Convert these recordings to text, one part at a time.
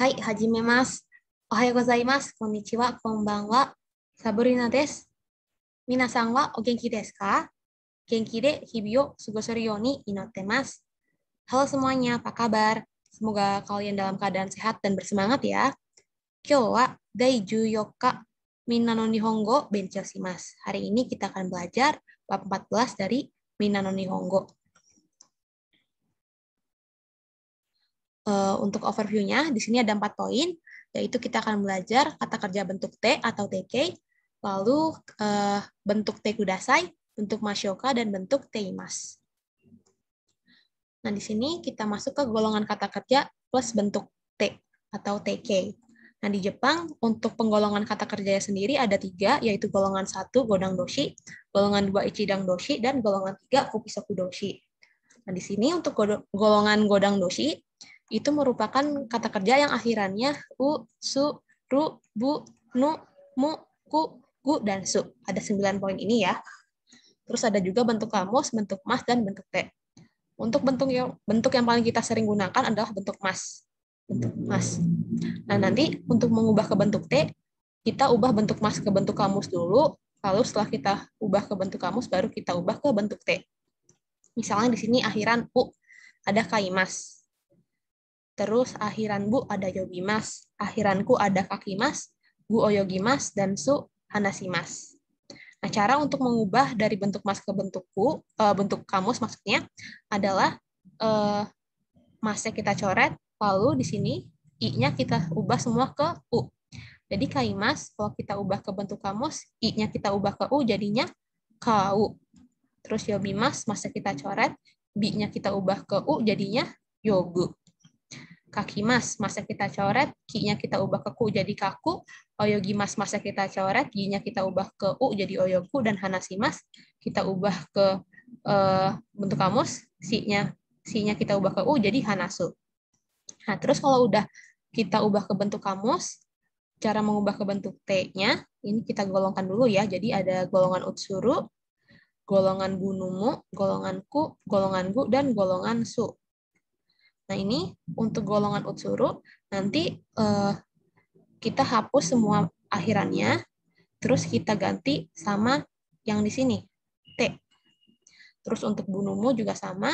はい、始めます。おはようございます。こんにちは。こんばんは。サブリナです。皆さんはお元気ですか元気で日々を過ごせるように祈ってます。Halo semuanya, apa kabar? Semoga kalian dalam keadaan sehat dan bersemangat ya. 今日は第14日、みんなの日本語を勉強します。Hari ini kita akan belajar bab 14 dari みんなの日本語。Eh, untuk overview-nya, di sini ada empat poin, yaitu kita akan belajar kata kerja bentuk T atau TK, lalu eh, bentuk T kudasai, bentuk masyoka, dan bentuk T imas. Nah, di sini kita masuk ke golongan kata kerja plus bentuk T atau TK. Nah, di Jepang, untuk penggolongan kata kerjanya sendiri ada tiga, yaitu golongan satu godang doshi, golongan dua ichidang doshi, dan golongan tiga kupisoku doshi. Nah, di sini untuk golongan godang doshi, itu merupakan kata kerja yang akhirannya u, su, ru, bu, nu, mu, ku, gu, dan su. Ada sembilan poin ini ya. Terus ada juga bentuk kamus, bentuk mas, dan bentuk T. Untuk bentuk yang, bentuk yang paling kita sering gunakan adalah bentuk mas. Bentuk mas. Nah, nanti untuk mengubah ke bentuk T, kita ubah bentuk mas ke bentuk kamus dulu, lalu setelah kita ubah ke bentuk kamus, baru kita ubah ke bentuk T. Misalnya di sini akhiran U, ada kaimas. Terus akhiran bu ada yogi mas, akhiranku ada kaki mas, bu oyogi mas, dan su hanasi mas. Nah, cara untuk mengubah dari bentuk mas ke bentukku, uh, eh, bentuk kamus maksudnya, adalah uh, masnya kita coret, lalu di sini i-nya kita ubah semua ke u. Jadi kaimas, kalau kita ubah ke bentuk kamus, i-nya kita ubah ke u, jadinya kau. Terus mas, masnya kita coret, bi-nya kita ubah ke u, jadinya yogu kaki mas masa kita coret ki kita ubah ke ku jadi kaku oyogi mas masa kita coret ginya kita ubah ke u jadi oyoku dan hanasi mas kita ubah ke uh, bentuk kamus si-nya kita ubah ke u jadi hanasu nah terus kalau udah kita ubah ke bentuk kamus cara mengubah ke bentuk t-nya ini kita golongkan dulu ya jadi ada golongan utsuru golongan bunumu golongan ku golongan gu dan golongan su Nah ini untuk golongan utsuru nanti eh, kita hapus semua akhirannya, terus kita ganti sama yang di sini, T. Terus untuk bunumu juga sama,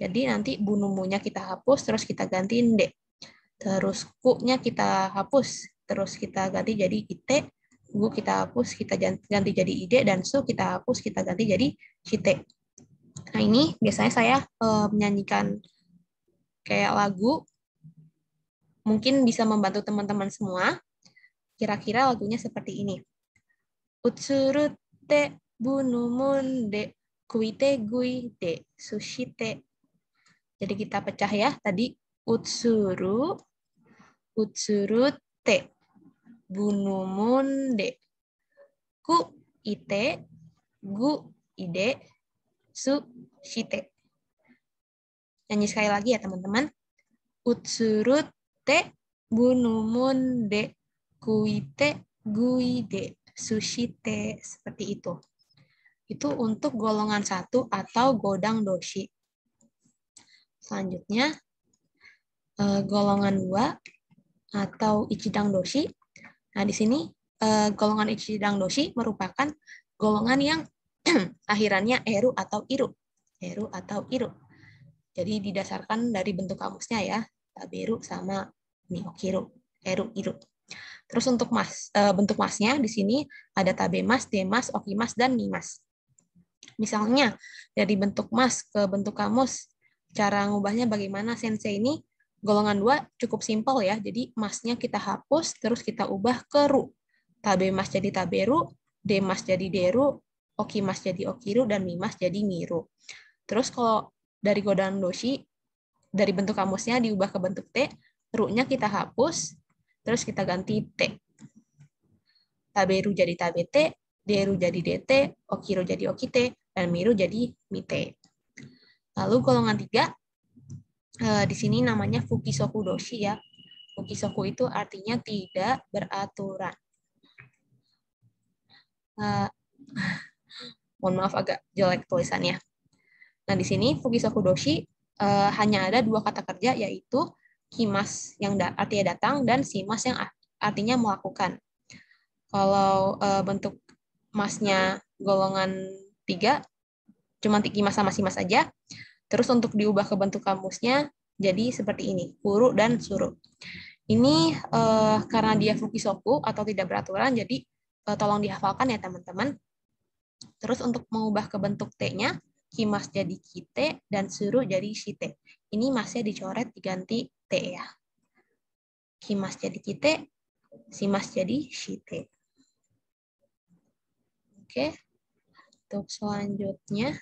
jadi nanti bunumunya kita hapus, terus kita ganti D. Terus ku-nya kita hapus, terus kita ganti jadi IT, gu kita hapus, kita ganti jadi ID, dan su kita hapus, kita ganti jadi CT. Nah ini biasanya saya eh, menyanyikan kayak hmm. lagu mungkin bisa membantu teman-teman semua. Kira-kira lagunya seperti ini. Utsurute de kuite guite sushite. Jadi kita pecah ya. Tadi utsuru, utsurute, de ku ite, gu ide, sushite. shite. Nyanyi sekali lagi ya teman-teman. Utsurut te bunumun de kuite guide sushite seperti itu. Itu untuk golongan satu atau godang doshi. Selanjutnya eh, golongan dua atau ichidang doshi. Nah di sini eh, golongan ichidang doshi merupakan golongan yang akhirannya eru atau iru. Eru atau iru. Jadi didasarkan dari bentuk kamusnya ya, taberu sama niokiru, okiru, eru eh, iru. Terus untuk mas, eh, bentuk masnya di sini ada tabe mas, demas, okimas, dan mimas. Misalnya dari bentuk mas ke bentuk kamus, cara ngubahnya bagaimana sensei ini golongan dua cukup simpel ya. Jadi masnya kita hapus terus kita ubah ke ru. Tabe mas jadi taberu, demas jadi deru, okimas jadi okiru dan mimas jadi miru. Terus kalau dari godaan doshi, dari bentuk kamusnya diubah ke bentuk T, ru-nya kita hapus, terus kita ganti T. Taberu jadi tabete, deru jadi dt, okiro jadi okite, dan miru jadi mite. Lalu golongan tiga, eh, di sini namanya fukisoku doshi ya. Fukisoku itu artinya tidak beraturan. Eh, mohon maaf agak jelek tulisannya. Nah, di sini Fugisa doshi uh, hanya ada dua kata kerja, yaitu kimas yang da artinya datang dan simas yang artinya melakukan. Kalau uh, bentuk masnya golongan tiga, cuma kimas sama simas aja. Terus untuk diubah ke bentuk kamusnya, jadi seperti ini, kuru dan suru. Ini uh, karena dia fukisoku atau tidak beraturan, jadi uh, tolong dihafalkan ya teman-teman. Terus untuk mengubah ke bentuk T-nya, kimas jadi kite, dan suruh jadi shite. Ini masnya dicoret diganti T ya. kimas jadi kite, simas jadi shite. Oke, untuk selanjutnya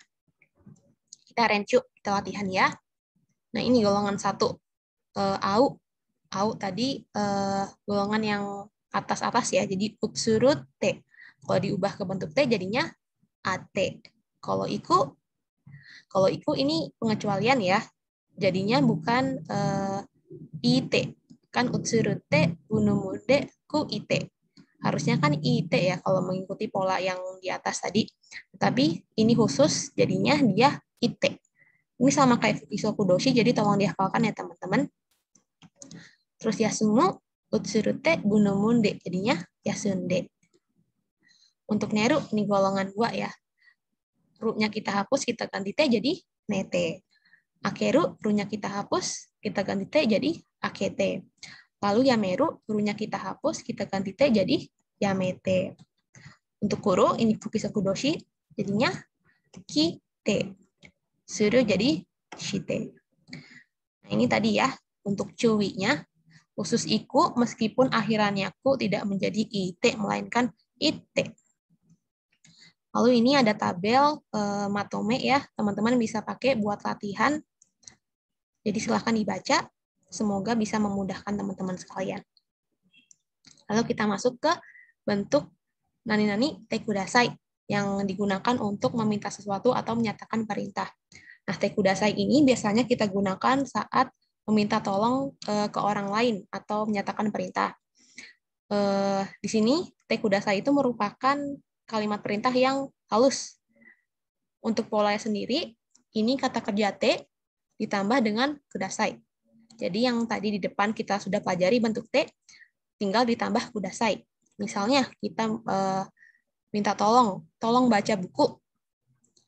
kita rencu, kita latihan ya. Nah ini golongan satu, uh, au, au tadi uh, golongan yang atas-atas ya, jadi upsurut T. Kalau diubah ke bentuk T jadinya AT. Kalau iku kalau IKU ini pengecualian ya, jadinya bukan uh, eh, IT. Kan utsurute unumude ku IT. Harusnya kan IT ya kalau mengikuti pola yang di atas tadi. Tapi ini khusus jadinya dia IT. Ini sama kayak Fukisoku Doshi, jadi tolong dihafalkan ya teman-teman. Terus Yasumo, Utsurute, Bunomunde, jadinya Yasunde. Untuk Neru, ini golongan dua ya rootnya kita hapus, kita ganti T jadi nete. Akeru, rootnya kita hapus, kita ganti T jadi akt. Lalu yameru, rootnya kita hapus, kita ganti T jadi yamete. Untuk kuro, ini fukisaku doshi, jadinya kite. Suru jadi shite. Nah, ini tadi ya, untuk cuwinya, khusus iku meskipun akhirannya ku tidak menjadi ite, melainkan ite. Lalu ini ada tabel eh, matome ya, teman-teman bisa pakai buat latihan. Jadi silahkan dibaca, semoga bisa memudahkan teman-teman sekalian. Lalu kita masuk ke bentuk nani-nani tekudasai yang digunakan untuk meminta sesuatu atau menyatakan perintah. Nah, tekudasai ini biasanya kita gunakan saat meminta tolong e, ke orang lain atau menyatakan perintah. E, di sini tekudasai itu merupakan kalimat perintah yang halus. Untuk pola sendiri, ini kata kerja T ditambah dengan kudasai. Jadi yang tadi di depan kita sudah pelajari bentuk T, tinggal ditambah kudasai. Misalnya kita e, minta tolong, tolong baca buku.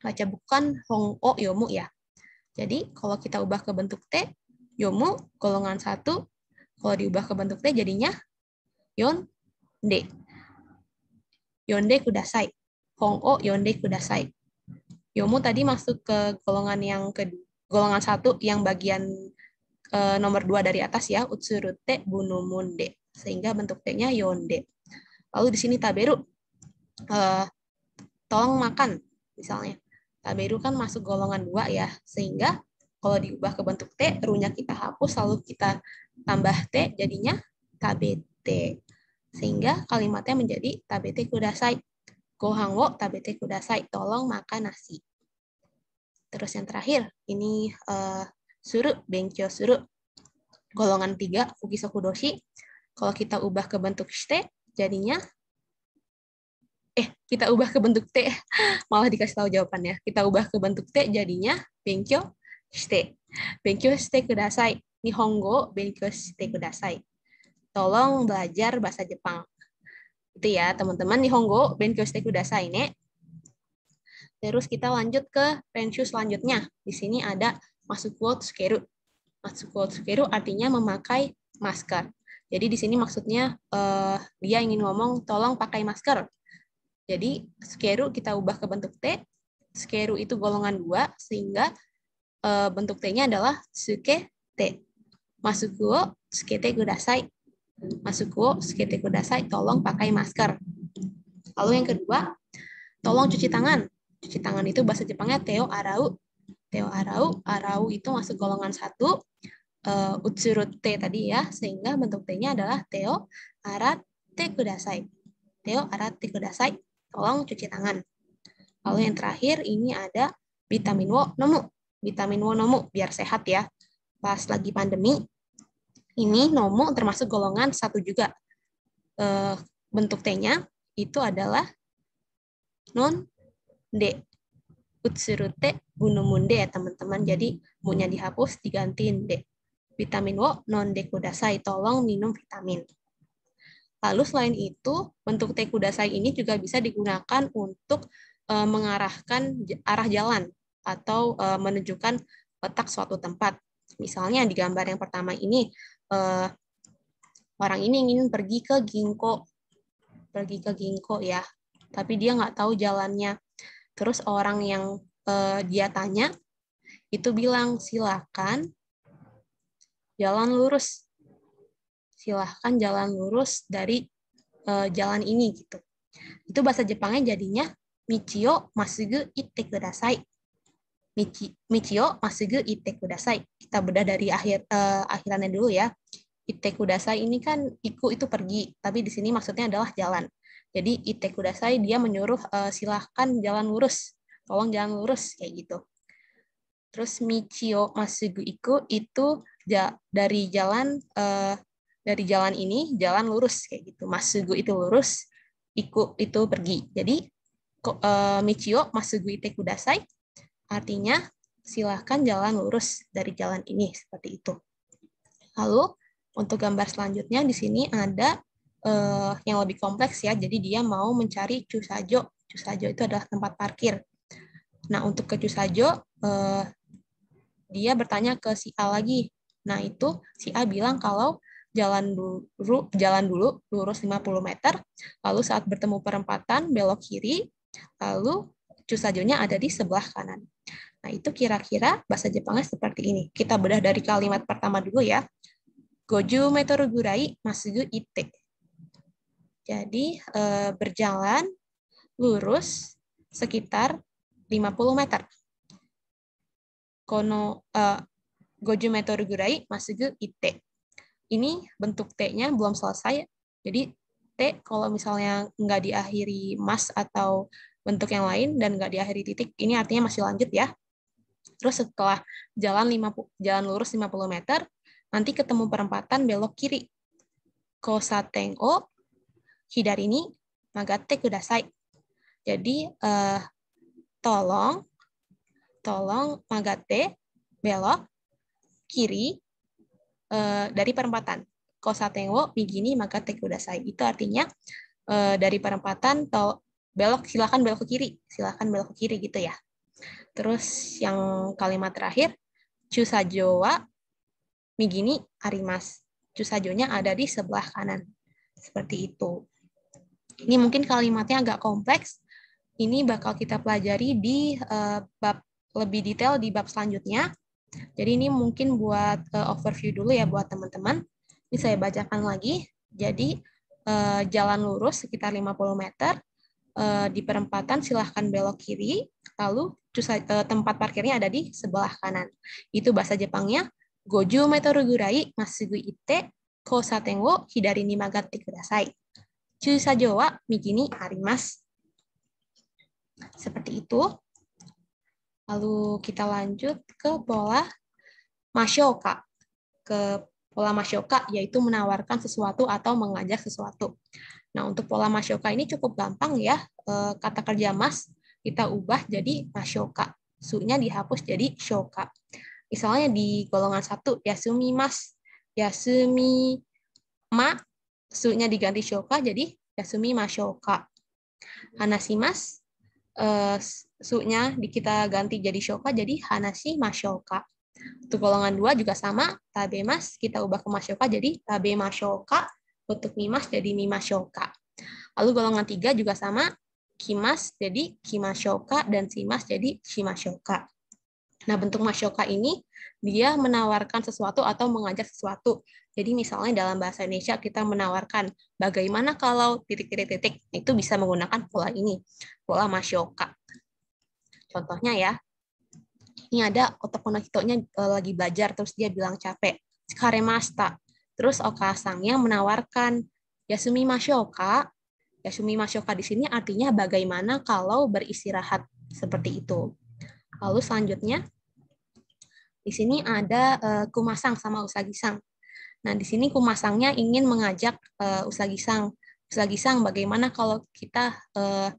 Baca bukan hong o yomu ya. Jadi kalau kita ubah ke bentuk T, yomu golongan satu, kalau diubah ke bentuk T jadinya yon D. Yonde Kudasai. Hong O Yonde Kudasai. Yomu tadi masuk ke golongan yang ke golongan satu yang bagian e, nomor dua dari atas ya, Utsurute Bunumunde. Sehingga bentuk T-nya Yonde. Lalu di sini Taberu. E, tolong makan misalnya. Taberu kan masuk golongan dua ya, sehingga kalau diubah ke bentuk T, runya kita hapus, lalu kita tambah T, jadinya KBT sehingga kalimatnya menjadi tabete kudasai. Gohan wo tabete kudasai. Tolong makan nasi. Terus yang terakhir, ini uh, suru, benkyo suru. Golongan tiga, fukisoku doshi. Kalau kita ubah ke bentuk shite, jadinya eh kita ubah ke bentuk T malah dikasih tahu jawabannya kita ubah ke bentuk T jadinya benkyo shite benkyo shite kudasai nihongo benkyo shite kudasai tolong belajar bahasa Jepang. Itu ya, teman-teman. Nihongo, Benkyo Shite Kudasai ne. Terus kita lanjut ke pensyu selanjutnya. Di sini ada Masukuo Tsukeru. Masukuo Tsukeru artinya memakai masker. Jadi di sini maksudnya uh, dia ingin ngomong tolong pakai masker. Jadi Tsukeru kita ubah ke bentuk T. Tsukeru itu golongan dua, sehingga uh, bentuk T-nya adalah Tsuke T. Masukuo Tsuke T Gudasai Masuku, sekitar kudasai, tolong pakai masker. Lalu yang kedua, tolong cuci tangan. Cuci tangan itu bahasa Jepangnya teo arau. Teo arau, arau itu masuk golongan satu, uh, eh, utsurut te tadi ya, sehingga bentuk T-nya adalah teo arat te kudasai. Teo arat te kudasai, tolong cuci tangan. Lalu yang terakhir, ini ada vitamin wo nomu. Vitamin wo nomu, biar sehat ya. Pas lagi pandemi, ini nomo termasuk golongan satu juga. Uh, bentuk T-nya itu adalah non D. Utsurute bunumunde ya teman-teman. Jadi munya dihapus digantiin D. Vitamin wo non D kudasai. Tolong minum vitamin. Lalu selain itu, bentuk T kudasai ini juga bisa digunakan untuk uh, mengarahkan arah jalan atau uh, menunjukkan petak suatu tempat. Misalnya di gambar yang pertama ini, eh, orang ini ingin pergi ke Ginkgo, pergi ke Ginkgo ya, tapi dia nggak tahu jalannya. Terus orang yang eh, dia tanya, itu bilang silakan jalan lurus, silahkan jalan lurus dari eh, jalan ini gitu. Itu bahasa Jepangnya jadinya Michio masugu itte kudasai. Michio Masugu Ite Kudasai. Kita bedah dari akhir uh, akhirannya dulu ya. Ite Kudasai ini kan iku itu pergi, tapi di sini maksudnya adalah jalan. Jadi Ite Kudasai dia menyuruh uh, silahkan jalan lurus, tolong jalan lurus kayak gitu. Terus Michio Masugu Iku itu ja, dari jalan uh, dari jalan ini jalan lurus kayak gitu. Masugu itu lurus, Iku itu pergi. Jadi uh, Michio Masugu Ite Kudasai Artinya, silahkan jalan lurus dari jalan ini, seperti itu. Lalu, untuk gambar selanjutnya di sini ada eh, yang lebih kompleks ya, jadi dia mau mencari Cusajo. Cusajo itu adalah tempat parkir. Nah, untuk ke Cusajo, eh, dia bertanya ke si A lagi. Nah, itu si A bilang kalau jalan dulu jalan dulu lurus 50 meter, lalu saat bertemu perempatan belok kiri, lalu chusajonya ada di sebelah kanan. Nah, itu kira-kira bahasa Jepangnya seperti ini. Kita bedah dari kalimat pertama dulu ya. Goju metoru gurai masugu ite. Jadi, eh, berjalan lurus sekitar 50 meter. Kono uh, goju metoru gurai masugu ite. Ini bentuk T-nya belum selesai. Jadi, T kalau misalnya nggak diakhiri mas atau bentuk yang lain dan nggak diakhiri titik, ini artinya masih lanjut ya. Terus setelah jalan 50, jalan lurus 50 meter, nanti ketemu perempatan belok kiri. Kosa tengo, hidari ini, magate kudasai. Jadi eh, tolong tolong magate belok kiri eh, dari perempatan. Kosa tengo, begini magate kudasai. Itu artinya eh, dari perempatan tol, belok silakan belok ke kiri, silakan belok ke kiri gitu ya. Terus yang kalimat terakhir Chusajo migini arimas. Chusajonya ada di sebelah kanan. Seperti itu. Ini mungkin kalimatnya agak kompleks. Ini bakal kita pelajari di uh, bab lebih detail di bab selanjutnya. Jadi ini mungkin buat uh, overview dulu ya buat teman-teman. Ini saya bacakan lagi. Jadi uh, jalan lurus sekitar 50 meter, uh, di perempatan silahkan belok kiri, lalu uh, tempat parkirnya ada di sebelah kanan. Itu bahasa Jepangnya, Goju metoru gurai masugu ite kosa tengo hidari ni magatte kudasai. Chusajo wa mikini ni arimasu. Seperti itu. Lalu kita lanjut ke pola Masyoka, ke Pola Masyoka yaitu menawarkan sesuatu atau mengajak sesuatu. Nah, untuk pola Masyoka ini cukup gampang ya. Eh, kata kerja mas kita ubah jadi Masyoka. Su-nya dihapus jadi Shoka. Misalnya di golongan satu, Yasumi mas, Yasumi ma, su-nya diganti Shoka jadi Yasumi Masyoka. Hanasimas, eh, su-nya kita ganti jadi Shoka jadi Hanasi Masyoka. Untuk golongan 2 juga sama, tabe mas kita ubah ke masyoka jadi tabe masyoka, untuk mimas jadi mimasyoka. Lalu golongan 3 juga sama, kimas jadi kimasyoka, dan simas jadi shimasyoka. Nah, bentuk masyoka ini dia menawarkan sesuatu atau mengajak sesuatu. Jadi misalnya dalam bahasa Indonesia kita menawarkan bagaimana kalau titik-titik-titik itu bisa menggunakan pola ini, pola masyoka. Contohnya ya, ini ada otak Hitonya uh, eh, lagi belajar terus dia bilang capek. masta. Terus Oka-sangnya menawarkan Yasumi masyoka Yasumi masyoka di sini artinya bagaimana kalau beristirahat seperti itu. Lalu selanjutnya di sini ada uh, eh, Kumasang sama Usagi-sang. Nah, di sini Kumasangnya ingin mengajak uh, eh, Usagi-sang. Usagi-sang bagaimana kalau kita uh,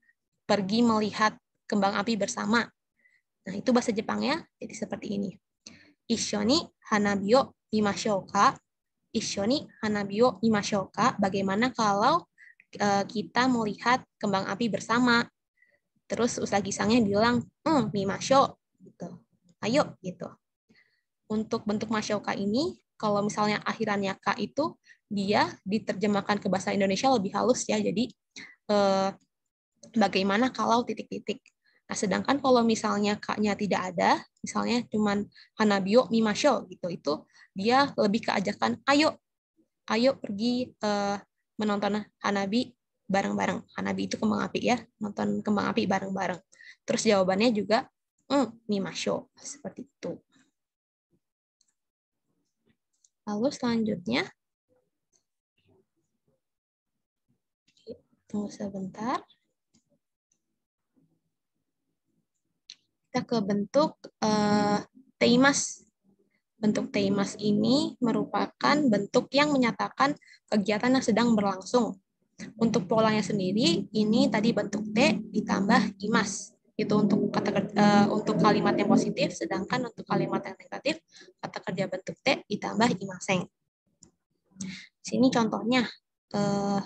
pergi melihat kembang api bersama Nah, itu bahasa Jepangnya jadi seperti ini. Ishoni hanabio wo ka? Ishoni hanabi wo ka? Bagaimana kalau uh, kita melihat kembang api bersama? Terus usagi Gisangnya bilang, hmm, mimasho, gitu. Ayo, gitu. Untuk bentuk masyoka ini, kalau misalnya akhirannya ka itu, dia diterjemahkan ke bahasa Indonesia lebih halus ya. Jadi, eh, bagaimana kalau titik-titik Nah, sedangkan kalau misalnya kaknya tidak ada, misalnya cuman hanabio mimasho gitu, itu dia lebih ke ajakan ayo, ayo pergi uh, menonton hanabi bareng-bareng. Hanabi itu kembang api ya, nonton kembang api bareng-bareng. Terus jawabannya juga mm, mimasho seperti itu. Lalu selanjutnya tunggu sebentar. kita ke bentuk uh, eh, teimas. Bentuk teimas ini merupakan bentuk yang menyatakan kegiatan yang sedang berlangsung. Untuk polanya sendiri, ini tadi bentuk T ditambah imas. Itu untuk kata uh, untuk kalimat yang positif, sedangkan untuk kalimat yang negatif, kata kerja bentuk T ditambah imaseng. Sini contohnya. Uh,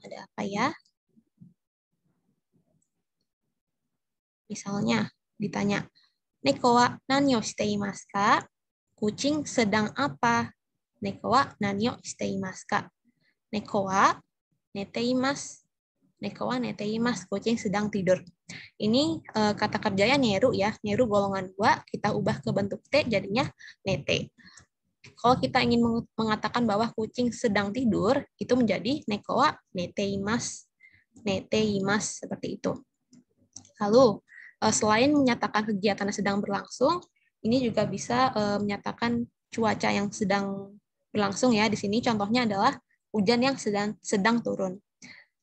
ada apa ya? Misalnya ditanya, Neko wa nani o shiteimasu ka? Kucing sedang apa? Neko wa nani o shiteimasu neteimas ka? Neko wa neteimasu. Neko wa neteimasu. Kucing sedang tidur. Ini uh, kata kerjanya nyeru ya. Nyeru golongan dua kita ubah ke bentuk T jadinya nete. Kalau kita ingin mengatakan bahwa kucing sedang tidur, itu menjadi neko wa neteimasu. Neteimasu, seperti itu. Lalu Eh, selain menyatakan kegiatan yang sedang berlangsung, ini juga bisa eh, menyatakan cuaca yang sedang berlangsung ya. Di sini contohnya adalah hujan yang sedang sedang turun.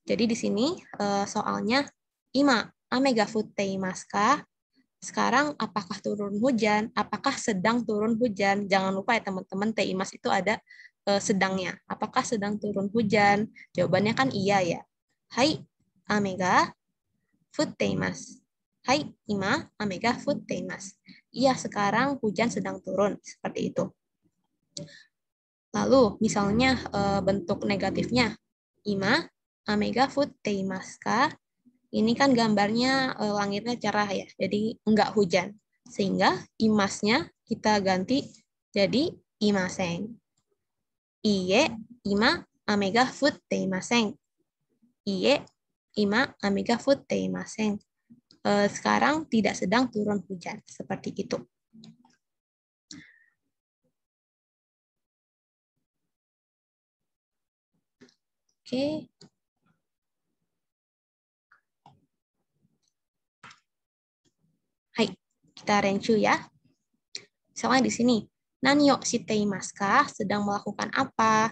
Jadi di sini eh, soalnya ima amega futei maska Sekarang apakah turun hujan? Apakah sedang turun hujan? Jangan lupa ya teman-teman te itu ada sedangnya. Apakah sedang turun hujan? Jawabannya kan iya ya. Hai amega futei mas. Hai, ima, amega timas. Iya, sekarang hujan sedang turun, seperti itu. Lalu, misalnya eh, bentuk negatifnya, ima, amega food ka. Ini kan gambarnya eh, langitnya cerah ya, jadi enggak hujan. Sehingga imasnya kita ganti jadi imaseng. Iye, ima, amega timaseng. Iye, ima, amega timaseng. Eh, sekarang tidak sedang turun hujan seperti itu. Oke. Hai, kita rencu ya. Misalnya di sini, Nanyo Maska sedang melakukan apa?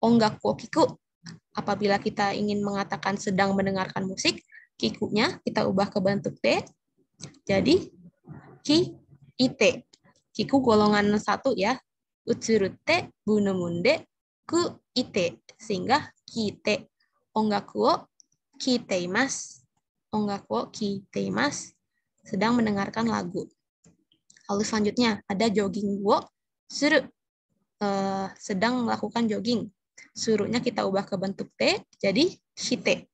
Onggaku Okiku. Apabila kita ingin mengatakan sedang mendengarkan musik, kikunya kita ubah ke bentuk T. Jadi ki ite. Kiku golongan satu ya. Utsurute bunemunde ku ite. Sehingga kite. Ongaku o kiteimas. Ongaku o kiteimas. Sedang mendengarkan lagu. Lalu selanjutnya ada jogging wo suru. Uh, sedang melakukan jogging. Suruhnya kita ubah ke bentuk T, jadi shite.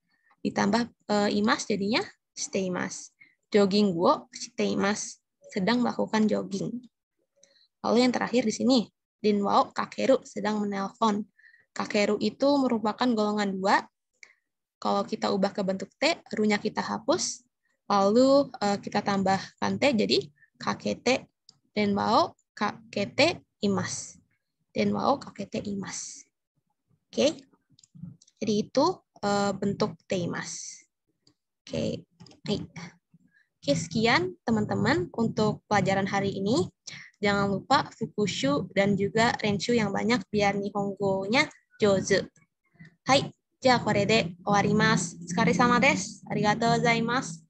Ditambah uh, imas jadinya stay mas. Jogging stay mas Sedang melakukan jogging. Lalu yang terakhir di sini, Dinwao Kakeru sedang menelpon. Kakeru itu merupakan golongan dua. Kalau kita ubah ke bentuk T, runya kita hapus, lalu eh, kita tambahkan T jadi kakete Denwao kakete imas. Denwao kakete imas. Oke. Jadi itu uh, bentuk T mas. Oke, baik. okay, sekian teman-teman untuk pelajaran hari ini. Jangan lupa fukushu dan juga renshu yang banyak biar nihongo-nya jozu. Hai, じゃあこれで終わります。お疲れ様です。ありがとうございます。